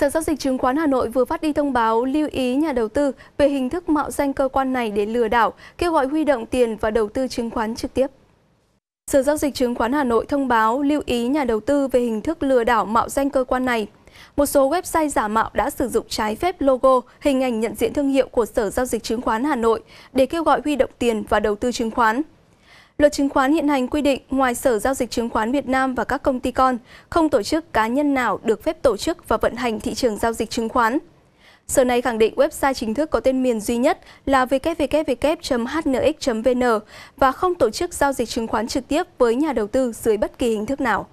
Sở Giao dịch Chứng khoán Hà Nội vừa phát đi thông báo lưu ý nhà đầu tư về hình thức mạo danh cơ quan này để lừa đảo, kêu gọi huy động tiền và đầu tư chứng khoán trực tiếp. Sở Giao dịch Chứng khoán Hà Nội thông báo lưu ý nhà đầu tư về hình thức lừa đảo mạo danh cơ quan này. Một số website giả mạo đã sử dụng trái phép logo, hình ảnh nhận diện thương hiệu của Sở Giao dịch Chứng khoán Hà Nội để kêu gọi huy động tiền và đầu tư chứng khoán. Luật chứng khoán hiện hành quy định ngoài Sở Giao dịch Chứng khoán Việt Nam và các công ty con, không tổ chức cá nhân nào được phép tổ chức và vận hành thị trường giao dịch chứng khoán. Sở này khẳng định website chính thức có tên miền duy nhất là www.hnx.vn và không tổ chức giao dịch chứng khoán trực tiếp với nhà đầu tư dưới bất kỳ hình thức nào.